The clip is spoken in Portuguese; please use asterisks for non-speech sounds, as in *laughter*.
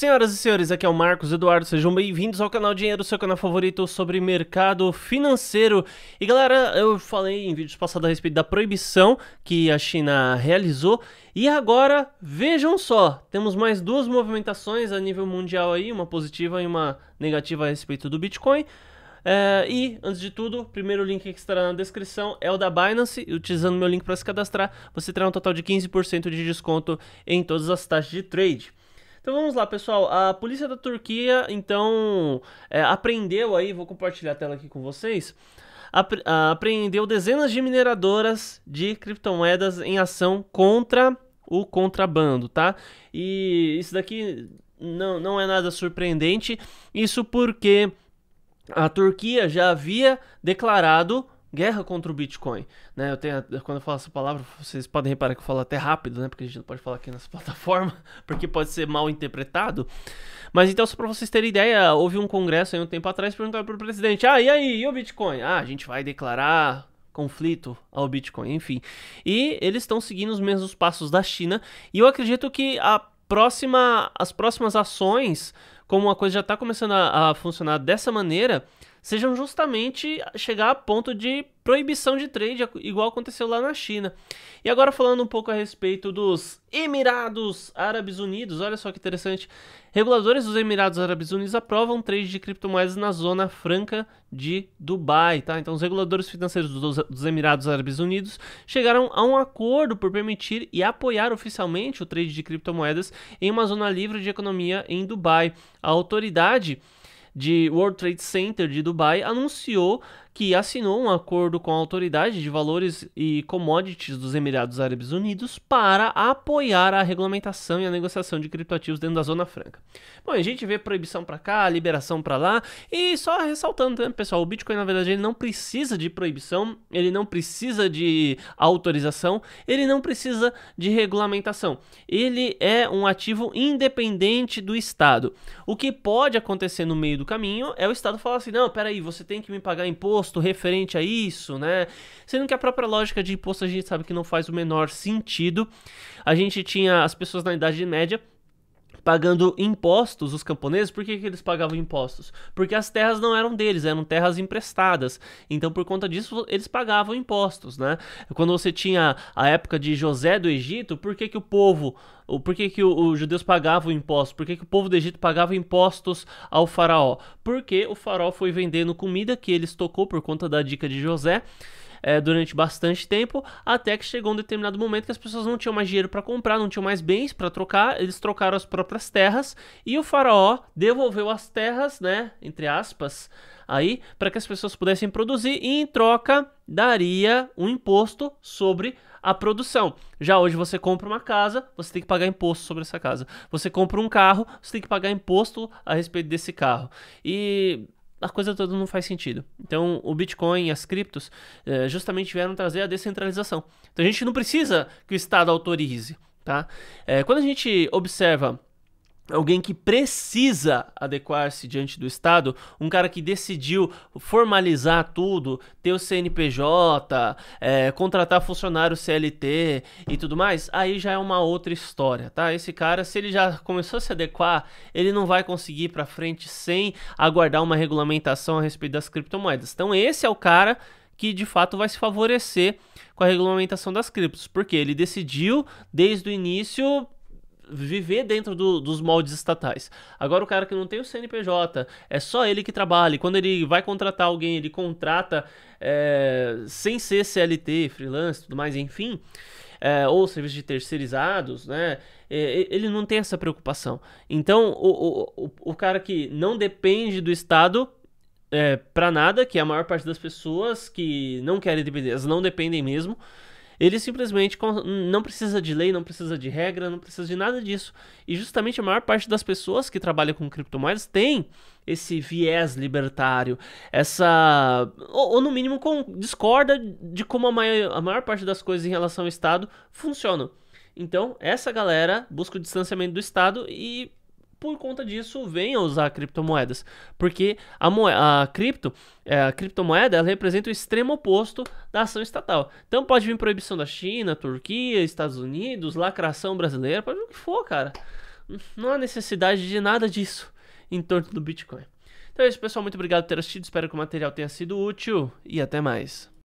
Senhoras e senhores, aqui é o Marcos Eduardo, sejam bem-vindos ao canal Dinheiro, seu canal favorito sobre mercado financeiro. E galera, eu falei em vídeos passados a respeito da proibição que a China realizou, e agora vejam só, temos mais duas movimentações a nível mundial aí, uma positiva e uma negativa a respeito do Bitcoin. É, e, antes de tudo, o primeiro link que estará na descrição é o da Binance. Utilizando meu link para se cadastrar, você terá um total de 15% de desconto em todas as taxas de trade. Então vamos lá, pessoal. A polícia da Turquia, então, é, apreendeu aí, vou compartilhar a tela aqui com vocês, apre ah, apreendeu dezenas de mineradoras de criptomoedas em ação contra o contrabando, tá? E isso daqui não, não é nada surpreendente, isso porque a Turquia já havia declarado guerra contra o Bitcoin. Né? Eu tenho, quando eu falo essa palavra, vocês podem reparar que eu falo até rápido, né? Porque a gente não pode falar aqui nessa *laughs* plataforma, porque pode ser mal interpretado. Mas então, só para vocês terem ideia, houve um congresso aí um tempo atrás perguntando para o presidente: ah, e aí, e o Bitcoin? Ah, a gente vai declarar conflito ao Bitcoin, enfim. E eles estão seguindo os mesmos passos da China. E eu acredito que a próxima, as próximas ações, como a coisa já está começando a, a funcionar dessa maneira sejam justamente chegar a ponto de proibição de trade, igual aconteceu lá na China. E agora falando um pouco a respeito dos Emirados Árabes Unidos, olha só que interessante. Reguladores dos Emirados Árabes Unidos aprovam trade de criptomoedas na zona franca de Dubai, tá? Então os reguladores financeiros dos, dos Emirados Árabes Unidos chegaram a um acordo por permitir e apoiar oficialmente o trade de criptomoedas em uma zona livre de economia em Dubai. A autoridade de World Trade Center de Dubai anunciou que assinou um acordo com a Autoridade de Valores e Commodities dos Emirados Árabes Unidos para apoiar a regulamentação e a negociação de criptoativos dentro da Zona Franca. Bom, a gente vê proibição para cá, liberação para lá, e só ressaltando, né, pessoal, o Bitcoin na verdade ele não precisa de proibição, ele não precisa de autorização, ele não precisa de regulamentação. Ele é um ativo independente do Estado. O que pode acontecer no meio do caminho é o Estado falar assim: "Não, peraí, você tem que me pagar imposto imposto referente a isso, né? Sendo que a própria lógica de imposto a gente sabe que não faz o menor sentido. A gente tinha as pessoas na Idade Média pagando impostos, os camponeses, por que, que eles pagavam impostos? Porque as terras não eram deles, eram terras emprestadas. Então, por conta disso, eles pagavam impostos, né? Quando você tinha a época de José do Egito, por que, que o povo por que, que os judeus pagavam impostos? Por que, que o povo do Egito pagava impostos ao faraó? Porque o faraó foi vendendo comida que ele estocou por conta da dica de José é, durante bastante tempo, até que chegou um determinado momento que as pessoas não tinham mais dinheiro para comprar, não tinham mais bens para trocar, eles trocaram as próprias terras e o faraó devolveu as terras, né, entre aspas, aí para que as pessoas pudessem produzir e em troca daria um imposto sobre a produção. Já hoje você compra uma casa, você tem que pagar imposto sobre essa casa. Você compra um carro, você tem que pagar imposto a respeito desse carro. E a coisa toda não faz sentido. Então, o Bitcoin e as criptos é, justamente vieram trazer a descentralização. Então, a gente não precisa que o Estado autorize, tá? É, quando a gente observa alguém que precisa adequar-se diante do Estado, um cara que decidiu formalizar tudo, ter o CNPJ, é, contratar funcionário CLT e tudo mais, aí já é uma outra história, tá? Esse cara, se ele já começou a se adequar, ele não vai conseguir ir para frente sem aguardar uma regulamentação a respeito das criptomoedas. Então esse é o cara que de fato vai se favorecer com a regulamentação das criptos, porque ele decidiu desde o início viver dentro do, dos moldes estatais. Agora, o cara que não tem o CNPJ, é só ele que trabalha. E quando ele vai contratar alguém, ele contrata é, sem ser CLT, freelance, tudo mais, enfim. É, ou serviços de terceirizados, né? É, ele não tem essa preocupação. Então, o, o, o cara que não depende do Estado é, para nada, que é a maior parte das pessoas que não querem depender, elas não dependem mesmo. Ele simplesmente não precisa de lei, não precisa de regra, não precisa de nada disso. E justamente a maior parte das pessoas que trabalham com criptomoedas tem esse viés libertário, essa. Ou, ou no mínimo com, discorda de como a maior, a maior parte das coisas em relação ao Estado funcionam. Então, essa galera busca o distanciamento do Estado e por conta disso, venham usar criptomoedas. Porque a, a cripto, é, a criptomoeda ela representa o extremo oposto da ação estatal. Então pode vir proibição da China, Turquia, Estados Unidos, lacração brasileira, pode vir o que for, cara. Não há necessidade de nada disso em torno do Bitcoin. Então é isso, pessoal. Muito obrigado por ter assistido. Espero que o material tenha sido útil e até mais.